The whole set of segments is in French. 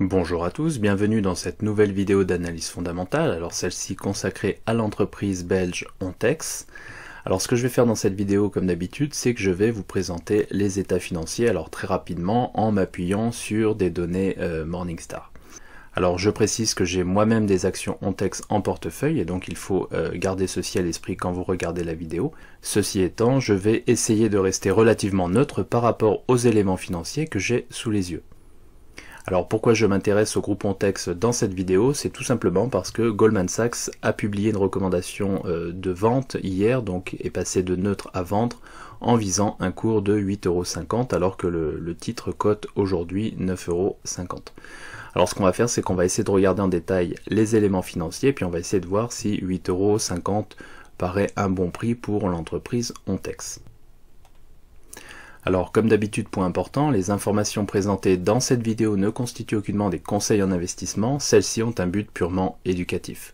Bonjour à tous, bienvenue dans cette nouvelle vidéo d'analyse fondamentale, alors celle-ci consacrée à l'entreprise belge Ontex. Alors ce que je vais faire dans cette vidéo comme d'habitude, c'est que je vais vous présenter les états financiers, alors très rapidement en m'appuyant sur des données euh, Morningstar. Alors je précise que j'ai moi-même des actions Ontex en portefeuille et donc il faut euh, garder ceci à l'esprit quand vous regardez la vidéo. Ceci étant, je vais essayer de rester relativement neutre par rapport aux éléments financiers que j'ai sous les yeux. Alors pourquoi je m'intéresse au groupe Ontex dans cette vidéo C'est tout simplement parce que Goldman Sachs a publié une recommandation euh, de vente hier, donc est passé de neutre à vendre en visant un cours de 8,50€ alors que le, titre cote aujourd'hui 9,50€. Alors ce qu'on va faire, c'est qu'on va essayer de regarder en détail les éléments financiers, puis on va essayer de voir si 8,50€ paraît un bon prix pour l'entreprise Ontex. Alors comme d'habitude, point important, les informations présentées dans cette vidéo ne constituent aucunement des conseils en investissement, celles-ci ont un but purement éducatif.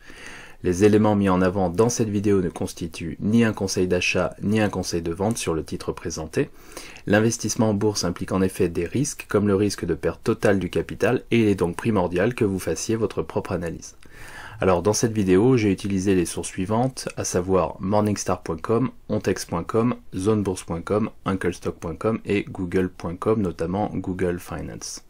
Les éléments mis en avant dans cette vidéo ne constituent ni un conseil d'achat ni un conseil de vente sur le titre présenté. L'investissement en bourse implique en effet des risques comme le risque de perte totale du capital et il est donc primordial que vous fassiez votre propre analyse. Alors dans cette vidéo, j'ai utilisé les sources suivantes, à savoir morningstar.com, ontex.com, zonebourse.com, unclestock.com et google.com, notamment Google Finance.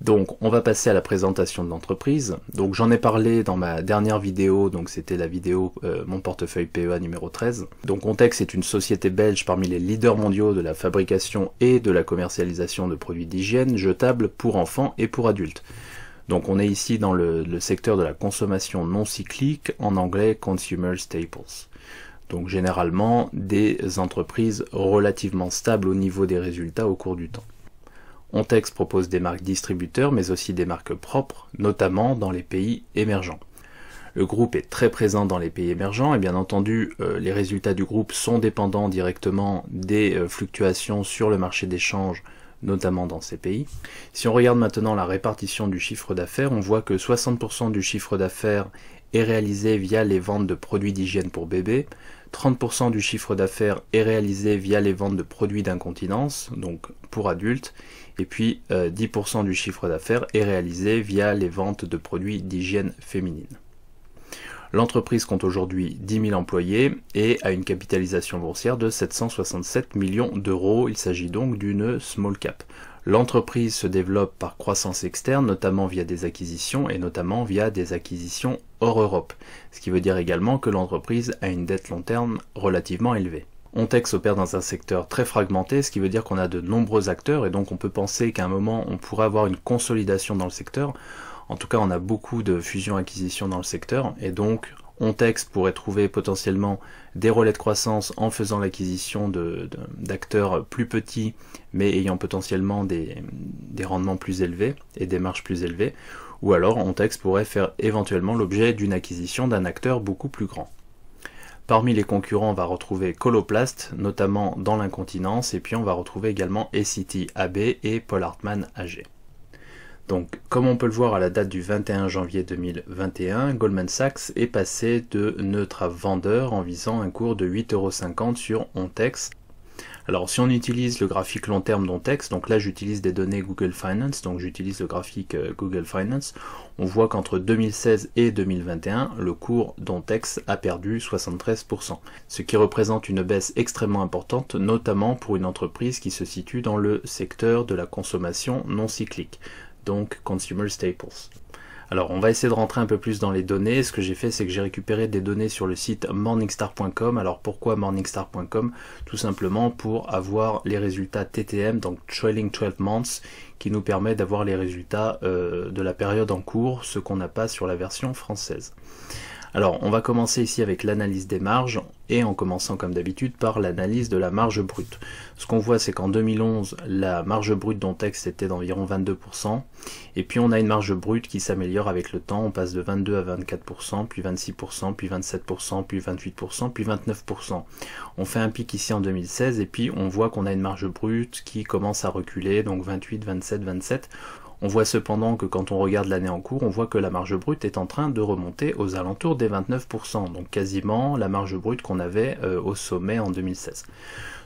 Donc on va passer à la présentation de l'entreprise. Donc j'en ai parlé dans ma dernière vidéo, donc c'était la vidéo euh, Mon portefeuille PEA numéro 13. Donc Ontex est une société belge parmi les leaders mondiaux de la fabrication et de la commercialisation de produits d'hygiène jetables pour enfants et pour adultes. Donc on est ici dans le, secteur de la consommation non cyclique, en anglais consumer staples. Donc généralement des entreprises relativement stables au niveau des résultats au cours du temps. Ontex propose des marques distributeurs mais aussi des marques propres, notamment dans les pays émergents. Le groupe est très présent dans les pays émergents et bien entendu euh, les résultats du groupe sont dépendants directement des euh, fluctuations sur le marché d'échange notamment dans ces pays. Si on regarde maintenant la répartition du chiffre d'affaires, on voit que 60% du chiffre d'affaires est réalisé via les ventes de produits d'hygiène pour bébés, 30% du chiffre d'affaires est réalisé via les ventes de produits d'incontinence, donc pour adultes, et puis 10% euh, du chiffre d'affaires est réalisé via les ventes de produits d'hygiène féminine. L'entreprise compte aujourd'hui 10 000 employés et a une capitalisation boursière de 767 millions d'euros. Il s'agit donc d'une small cap. L'entreprise se développe par croissance externe, notamment via des acquisitions et notamment via des acquisitions hors Europe, ce qui veut dire également que l'entreprise a une dette long terme relativement élevée. Ontex opère dans un secteur très fragmenté, ce qui veut dire qu'on a de nombreux acteurs et donc on peut penser qu'à un moment on pourrait avoir une consolidation dans le secteur. En tout cas, on a beaucoup de fusions-acquisitions dans le secteur et donc Ontex pourrait trouver potentiellement des relais de croissance en faisant l'acquisition d'acteurs plus petits mais ayant potentiellement des, rendements plus élevés et des marges plus élevées, ou alors Ontex pourrait faire éventuellement l'objet d'une acquisition d'un acteur beaucoup plus grand. Parmi les concurrents, on va retrouver Coloplast, notamment dans l'incontinence, et puis on va retrouver également ACT AB et Paul Hartmann AG. Donc, comme on peut le voir à la date du 21 janvier 2021, Goldman Sachs est passé de neutre à vendeur en visant un cours de 8,50€ sur Ontex. Alors, si on utilise le graphique long terme d'Ontex, donc là j'utilise des données Google Finance, donc j'utilise le graphique euh, Google Finance, on voit qu'entre 2016 et 2021, le cours d'Ontex a perdu 73%, ce qui représente une baisse extrêmement importante, notamment pour une entreprise qui se situe dans le secteur de la consommation non cyclique donc Consumer Staples. Alors on va essayer de rentrer un peu plus dans les données. Ce que j'ai fait c'est que j'ai récupéré des données sur le site morningstar.com. Alors pourquoi morningstar.com Tout simplement pour avoir les résultats TTM, donc trailing 12 months, qui nous permet d'avoir les résultats euh, de la période en cours, ce qu'on n'a pas sur la version française. Alors, on va commencer ici avec l'analyse des marges et en commençant comme d'habitude par l'analyse de la marge brute. Ce qu'on voit, c'est qu'en 2011, la marge brute d'Ontex était d'environ 22%, et puis on a une marge brute qui s'améliore avec le temps, on passe de 22 à 24%, puis 26%, puis 27%, puis 28%, puis 29%. On fait un pic ici en 2016, et puis on voit qu'on a une marge brute qui commence à reculer, donc 28, 27, 27, on voit cependant que quand on regarde l'année en cours, on voit que la marge brute est en train de remonter aux alentours des 29%, donc quasiment la marge brute qu'on avait euh, au sommet en 2016.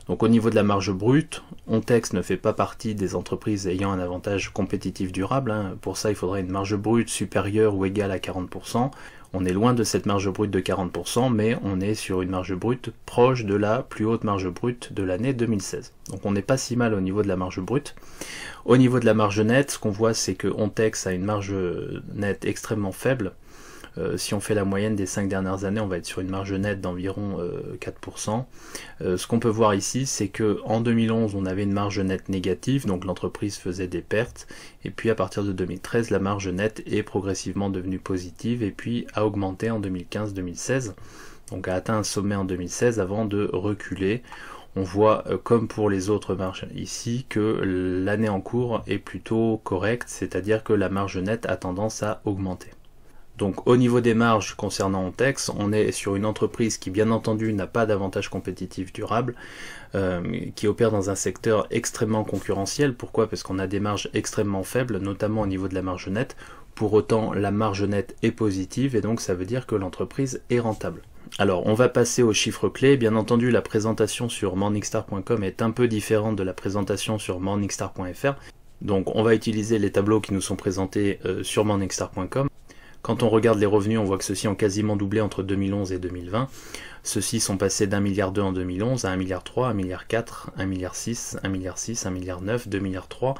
Donc au niveau de la marge brute, Ontex ne fait pas partie des entreprises ayant un avantage compétitif durable. Hein. Pour ça, il faudrait une marge brute supérieure ou égale à 40%. On est loin de cette marge brute de 40%, mais on est sur une marge brute proche de la plus haute marge brute de l'année 2016. Donc on n'est pas si mal au niveau de la marge brute. Au niveau de la marge nette, ce qu'on voit, c'est que Ontex a une marge nette extrêmement faible, euh, si on fait la moyenne des cinq dernières années, on va être sur une marge nette d'environ 4%. Euh, euh, ce qu'on peut voir ici, c'est que en 2011, on avait une marge nette négative, donc l'entreprise faisait des pertes. Et puis à partir de 2013, la marge nette est progressivement devenue positive et puis a augmenté en 2015-2016. Donc a atteint un sommet en 2016 avant de reculer on voit comme pour les autres marges ici que l'année en cours est plutôt correcte, c'est-à-dire que la marge nette a tendance à augmenter. Donc au niveau des marges concernant Ontex, on est sur une entreprise qui bien entendu n'a pas d'avantage compétitif durable, euh, qui opère dans un secteur extrêmement concurrentiel. Pourquoi Parce qu'on a des marges extrêmement faibles, notamment au niveau de la marge nette. Pour autant, la marge nette est positive et donc ça veut dire que l'entreprise est rentable. Alors, on va passer aux chiffres clés. Bien entendu, la présentation sur morningstar.com est un peu différente de la présentation sur morningstar.fr. Donc, on va utiliser les tableaux qui nous sont présentés euh, sur morningstar.com. Quand on regarde les revenus, on voit que ceux-ci ont quasiment doublé entre 2011 et 2020. Ceux-ci sont passés d'un milliard 2 en 2011 à 1 milliard 3, 1 milliard 4, 1 milliard 6, 1 milliard 6, 1 milliard 9, 2 milliards 3.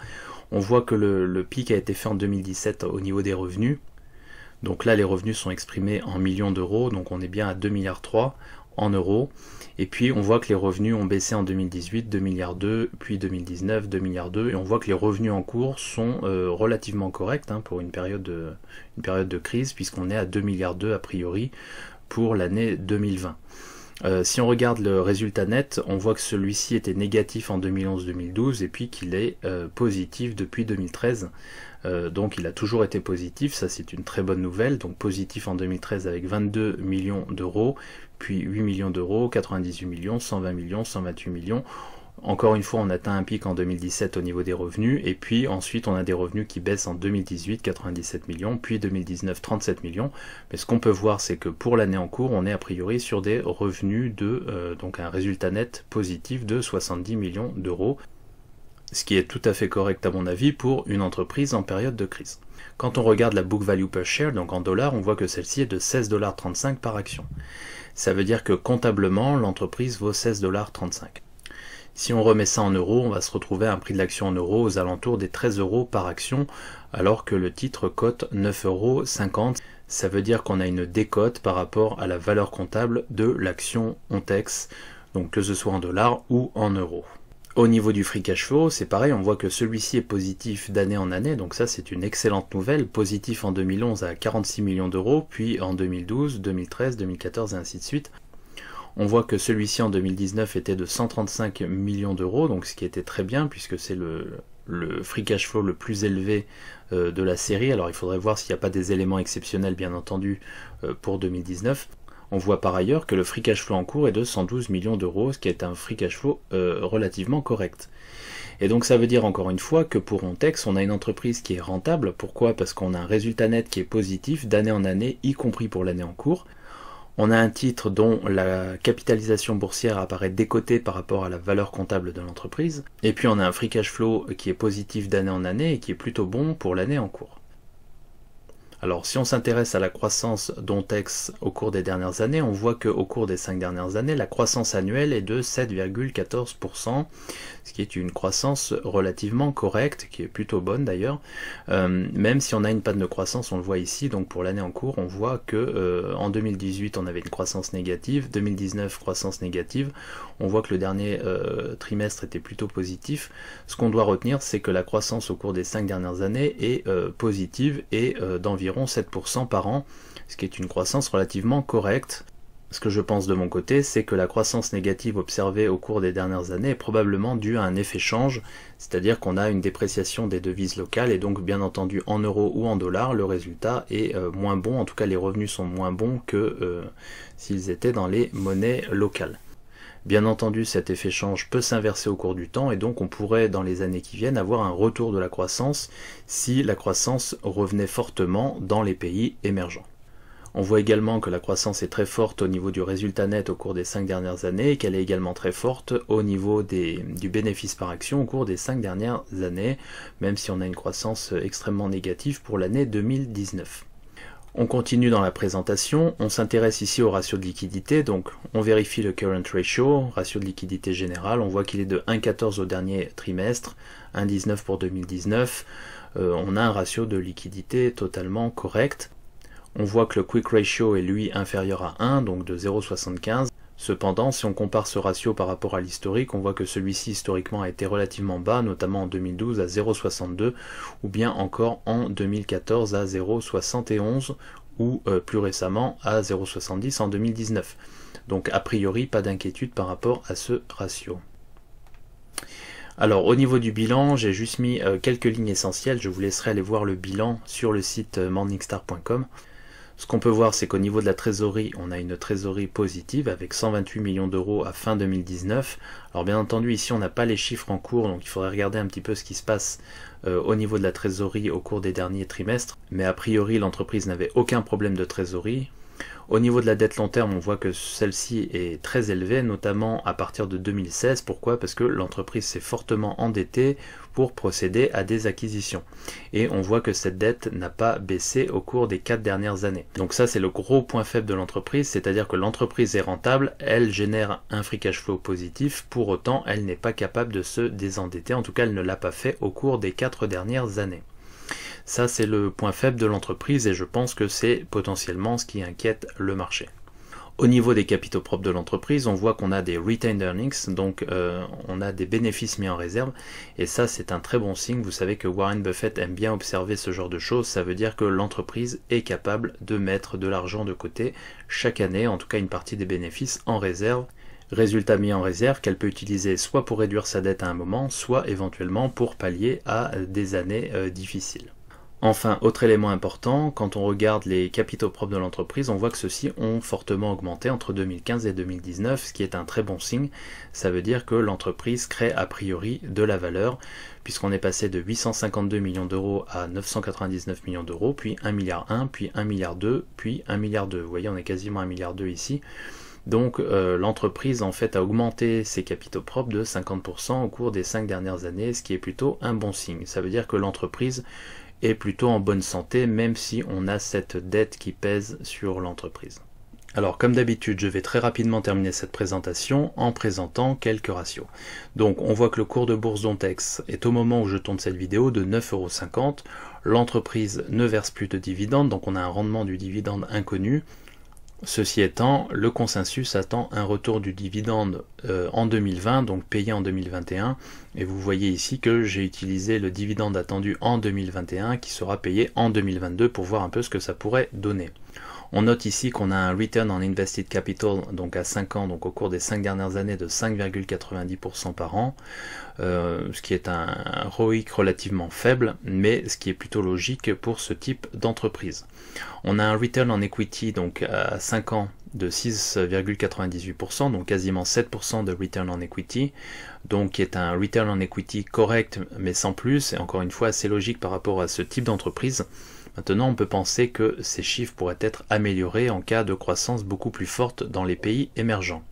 On voit que le, pic a été fait en 2017 au niveau des revenus. Donc là, les revenus sont exprimés en millions d'euros, donc on est bien à 2 milliards 3 en euros. Et puis on voit que les revenus ont baissé en 2018, 2 milliards 2, puis 2019, 2 milliards 2, et on voit que les revenus en cours sont euh, relativement corrects hein, pour une période, de, une période de crise, puisqu'on est à 2 milliards 2 a priori pour l'année 2020. Euh, si on regarde le résultat net, on voit que celui-ci était négatif en 2011-2012 et puis qu'il est euh, positif depuis 2013. Euh, donc il a toujours été positif, ça c'est une très bonne nouvelle. Donc positif en 2013 avec 22 millions d'euros, puis 8 millions d'euros, 98 millions, 120 millions, 128 millions. Encore une fois, on atteint un pic en 2017 au niveau des revenus, et puis ensuite on a des revenus qui baissent en 2018, 97 millions, puis 2019, 37 millions. Mais ce qu'on peut voir, c'est que pour l'année en cours, on est a priori sur des revenus de, euh, donc un résultat net positif de 70 millions d'euros, ce qui est tout à fait correct à mon avis pour une entreprise en période de crise. Quand on regarde la book value per share, donc en dollars, on voit que celle-ci est de 16,35$ par action. Ça veut dire que comptablement, l'entreprise vaut 16,35$. Si on remet ça en euros, on va se retrouver à un prix de l'action en euros aux alentours des 13 euros par action, alors que le titre cote 9,50 euros. Ça veut dire qu'on a une décote par rapport à la valeur comptable de l'action Ontex, donc que ce soit en dollars ou en euros. Au niveau du free cash flow, c'est pareil, on voit que celui-ci est positif d'année en année, donc ça c'est une excellente nouvelle, positif en 2011 à 46 millions d'euros, puis en 2012, 2013, 2014 et ainsi de suite. On voit que celui-ci en 2019 était de 135 millions d'euros, donc ce qui était très bien puisque c'est le, free cash flow le plus élevé euh, de la série. Alors il faudrait voir s'il n'y a pas des éléments exceptionnels bien entendu euh, pour 2019. On voit par ailleurs que le free cash flow en cours est de 112 millions d'euros, ce qui est un free cash flow euh, relativement correct. Et donc ça veut dire encore une fois que pour Ontex, on a une entreprise qui est rentable. Pourquoi Parce qu'on a un résultat net qui est positif d'année en année, y compris pour l'année en cours. On a un titre dont la capitalisation boursière apparaît décotée par rapport à la valeur comptable de l'entreprise, et puis on a un free cash flow qui est positif d'année en année et qui est plutôt bon pour l'année en cours. Alors si on s'intéresse à la croissance d'Ontex au cours des dernières années, on voit qu'au cours des cinq dernières années, la croissance annuelle est de 7,14%, ce qui est une croissance relativement correcte, qui est plutôt bonne d'ailleurs, euh, même si on a une panne de croissance, on le voit ici, donc pour l'année en cours, on voit que euh, en 2018 on avait une croissance négative, 2019 croissance négative, on voit que le dernier euh, trimestre était plutôt positif. Ce qu'on doit retenir, c'est que la croissance au cours des cinq dernières années est positive et d'environ 7% par an, ce qui est une croissance relativement correcte. Ce que je pense de mon côté, c'est que la croissance négative observée au cours des dernières années est probablement due à un effet change, c'est-à-dire qu'on a une dépréciation des devises locales et donc bien entendu en euros ou en dollars, le résultat est euh, moins bon, en tout cas les revenus sont moins bons que euh, s'ils étaient dans les monnaies locales. Bien entendu, cet effet change peut s'inverser au cours du temps et donc on pourrait dans les années qui viennent avoir un retour de la croissance si la croissance revenait fortement dans les pays émergents. On voit également que la croissance est très forte au niveau du résultat net au cours des cinq dernières années et qu'elle est également très forte au niveau des, du bénéfice par action au cours des cinq dernières années, même si on a une croissance extrêmement négative pour l'année 2019. On continue dans la présentation, on s'intéresse ici au ratio de liquidité, donc on vérifie le current ratio, ratio de liquidité générale, on voit qu'il est de 1,14 au dernier trimestre, 1,19 pour 2019, euh, on a un ratio de liquidité totalement correct. On voit que le quick ratio est lui inférieur à 1, donc de 0,75. Cependant, si on compare ce ratio par rapport à l'historique, on voit que celui-ci historiquement a été relativement bas, notamment en 2012 à 0,62 ou bien encore en 2014 à 0,71 ou euh, plus récemment à 0,70 en 2019. Donc a priori, pas d'inquiétude par rapport à ce ratio. Alors au niveau du bilan, j'ai juste mis euh, quelques lignes essentielles, je vous laisserai aller voir le bilan sur le site euh, morningstar.com. Ce qu'on peut voir, c'est qu'au niveau de la trésorerie, on a une trésorerie positive avec 128 millions d'euros à fin 2019. Alors bien entendu, ici, on n'a pas les chiffres en cours, donc il faudrait regarder un petit peu ce qui se passe euh, au niveau de la trésorerie au cours des derniers trimestres. Mais a priori, l'entreprise n'avait aucun problème de trésorerie. Au niveau de la dette long terme, on voit que celle-ci est très élevée, notamment à partir de 2016. Pourquoi Parce que l'entreprise s'est fortement endettée pour procéder à des acquisitions. Et on voit que cette dette n'a pas baissé au cours des quatre dernières années. Donc ça, c'est le gros point faible de l'entreprise, c'est-à-dire que l'entreprise est rentable, elle génère un free cash flow positif, pour autant, elle n'est pas capable de se désendetter, en tout cas, elle ne l'a pas fait au cours des quatre dernières années. Ça, c'est le point faible de l'entreprise et je pense que c'est potentiellement ce qui inquiète le marché. Au niveau des capitaux propres de l'entreprise, on voit qu'on a des retained earnings, donc euh, on a des bénéfices mis en réserve, et ça c'est un très bon signe. Vous savez que Warren Buffett aime bien observer ce genre de choses, ça veut dire que l'entreprise est capable de mettre de l'argent de côté chaque année, en tout cas une partie des bénéfices en réserve Résultat mis en réserve qu'elle peut utiliser soit pour réduire sa dette à un moment, soit éventuellement pour pallier à des années euh, difficiles. Enfin, autre élément important, quand on regarde les capitaux propres de l'entreprise, on voit que ceux-ci ont fortement augmenté entre 2015 et 2019, ce qui est un très bon signe. Ça veut dire que l'entreprise crée a priori de la valeur, puisqu'on est passé de 852 millions d'euros à 999 millions d'euros, puis 1 milliard 1, puis 1 milliard 2, puis 1 milliard 2. Vous voyez, on est quasiment 1 milliard 2 ici. Donc euh, l'entreprise en fait a augmenté ses capitaux propres de 50% au cours des 5 dernières années, ce qui est plutôt un bon signe. Ça veut dire que l'entreprise est plutôt en bonne santé même si on a cette dette qui pèse sur l'entreprise. Alors comme d'habitude, je vais très rapidement terminer cette présentation en présentant quelques ratios. Donc on voit que le cours de bourse d'Ontex est au moment où je tourne cette vidéo de 9,50€. L'entreprise ne verse plus de dividendes, donc on a un rendement du dividende inconnu. Ceci étant, le consensus attend un retour du dividende euh, en 2020, donc payé en 2021. Et vous voyez ici que j'ai utilisé le dividende attendu en 2021 qui sera payé en 2022 pour voir un peu ce que ça pourrait donner. On note ici qu'on a un return on invested capital donc à 5 ans, donc au cours des 5 dernières années de 5,90% par an, euh, ce qui est un, ROIC relativement faible, mais ce qui est plutôt logique pour ce type d'entreprise. On a un return on equity donc à 5 ans de 6,98%, donc quasiment 7% de return on equity, donc qui est un return on equity correct mais sans plus, et encore une fois assez logique par rapport à ce type d'entreprise. Maintenant, on peut penser que ces chiffres pourraient être améliorés en cas de croissance beaucoup plus forte dans les pays émergents.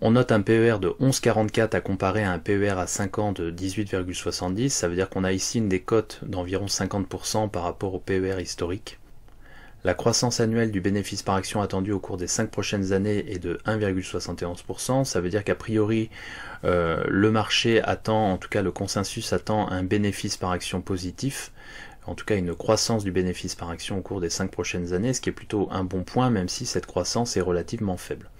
On note un PER de 11,44 à comparer à un PER à 5 ans de 18,70. Ça veut dire qu'on a ici une décote d'environ 50% par rapport au PER historique. La croissance annuelle du bénéfice par action attendu au cours des 5 prochaines années est de 1,71%. Ça veut dire qu'a priori, euh, le marché attend, en tout cas le consensus attend un bénéfice par action positif en tout cas une croissance du bénéfice par action au cours des cinq prochaines années, ce qui est plutôt un bon point, même si cette croissance est relativement faible.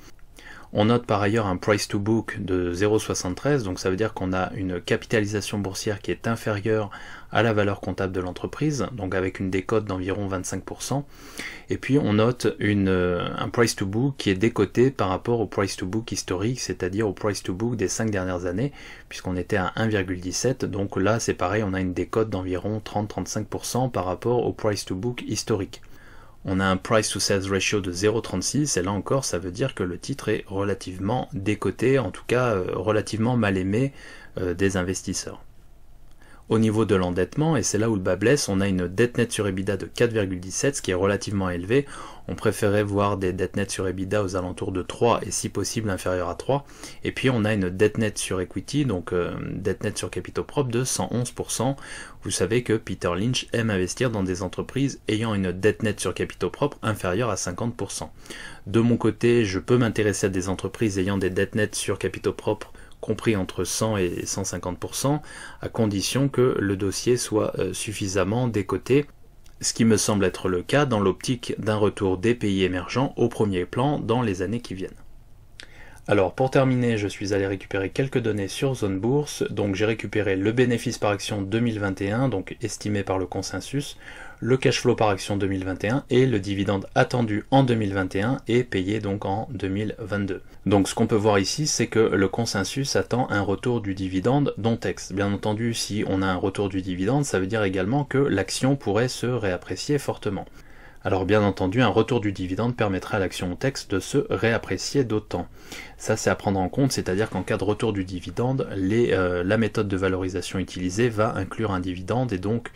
On note par ailleurs un price to book de 0,73, donc ça veut dire qu'on a une capitalisation boursière qui est inférieure à la valeur comptable de l'entreprise, donc avec une décote d'environ 25%. Et puis on note euh, un price to book qui est décoté par rapport au price to book historique, c'est-à-dire au price to book des 5 dernières années, puisqu'on était à 1,17, donc là c'est pareil, on a une décote d'environ 30-35% par rapport au price to book historique. On a un price to sales ratio de 0,36 et là encore ça veut dire que le titre est relativement décoté, en tout cas euh, relativement mal aimé euh, des investisseurs. Au niveau de l'endettement, et c'est là où le bas blesse, on a une dette nette sur EBITDA de 4,17, ce qui est relativement élevé. On préférait voir des dettes nettes sur EBITDA aux alentours de 3 et si possible inférieur à 3. Et puis on a une dette nette sur equity, donc euh, dette nette sur capitaux propres de 111%. Vous savez que Peter Lynch aime investir dans des entreprises ayant une dette nette sur capitaux propres inférieure à 50%. De mon côté, je peux m'intéresser à des entreprises ayant des dettes nettes sur capitaux propres compris entre 100 et 150%, à condition que le dossier soit euh, suffisamment décoté, ce qui me semble être le cas dans l'optique d'un retour des pays émergents au premier plan dans les années qui viennent. Alors pour terminer, je suis allé récupérer quelques données sur Zone Bourse, donc j'ai récupéré le bénéfice par action 2021, donc estimé par le consensus, le cash flow par action 2021 et le dividende attendu en 2021 est payé donc en 2022. Donc ce qu'on peut voir ici, c'est que le consensus attend un retour du dividende dont texte. Bien entendu, si on a un retour du dividende, ça veut dire également que l'action pourrait se réapprécier fortement. Alors bien entendu, un retour du dividende permettra à l'action texte de se réapprécier d'autant. Ça c'est à prendre en compte, c'est-à-dire qu'en cas de retour du dividende, euh, la méthode de valorisation utilisée va inclure un dividende et donc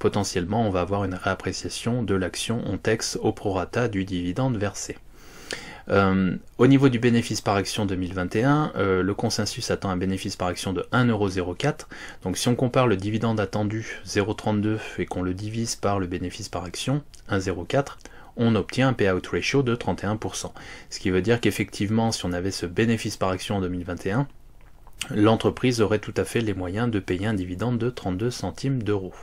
potentiellement on va avoir une réappréciation de l'action on texte au prorata du dividende versé. Euh, au niveau du bénéfice par action 2021, euh, le consensus attend un bénéfice par action de 1,04€. Donc si on compare le dividende attendu 0,32 et qu'on le divise par le bénéfice par action 1,04, on obtient un payout ratio de 31%. Ce qui veut dire qu'effectivement, si on avait ce bénéfice par action en 2021, l'entreprise aurait tout à fait les moyens de payer un dividende de 32 centimes d'euros.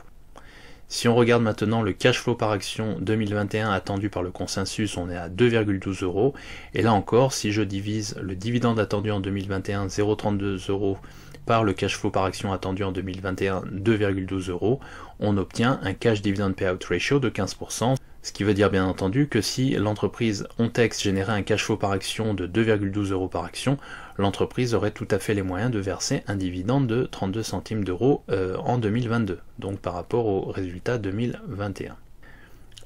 Si on regarde maintenant le cash flow par action 2021 attendu par le consensus, on est à 2,12 euros. Et là encore, si je divise le dividende attendu en 2021, 0,32 euros, par le cash flow par action attendu en 2021, 2,12 euros, on obtient un cash dividend payout ratio de 15%. Ce qui veut dire bien entendu que si l'entreprise Ontex générait un cash flow par action de 2,12 euros par action, l'entreprise aurait tout à fait les moyens de verser un dividende de 32 centimes d'euros euh, en 2022, donc par rapport au résultat 2021.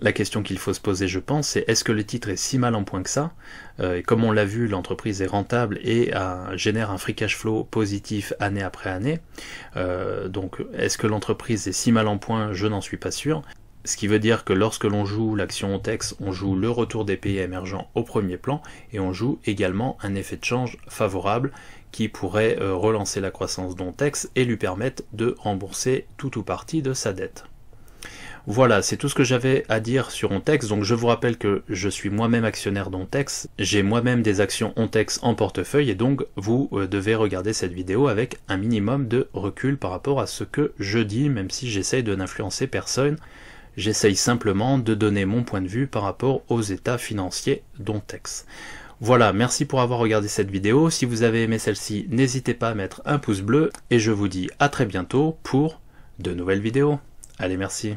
La question qu'il faut se poser, je pense, c'est est-ce que le titre est si mal en point que ça euh, Comme on l'a vu, l'entreprise est rentable et euh, génère un free cash flow positif année après année. donc, est-ce que l'entreprise est si mal en point Je n'en suis pas sûr. Ce qui veut dire que lorsque l'on joue l'action ONTEX, on joue le retour des pays émergents au premier plan et on joue également un effet de change favorable qui pourrait euh, relancer la croissance d'ONTEX et lui permettre de rembourser tout ou partie de sa dette. Voilà, c'est tout ce que j'avais à dire sur Ontex. Donc je vous rappelle que je suis moi-même actionnaire d'Ontex. J'ai moi-même des actions Ontex en portefeuille et donc vous euh, devez regarder cette vidéo avec un minimum de recul par rapport à ce que je dis, même si j'essaye de n'influencer personne. J'essaye simplement de donner mon point de vue par rapport aux états financiers dont d'Ontex. Voilà, merci pour avoir regardé cette vidéo. Si vous avez aimé celle-ci, n'hésitez pas à mettre un pouce bleu et je vous dis à très bientôt pour de nouvelles vidéos. Allez, merci.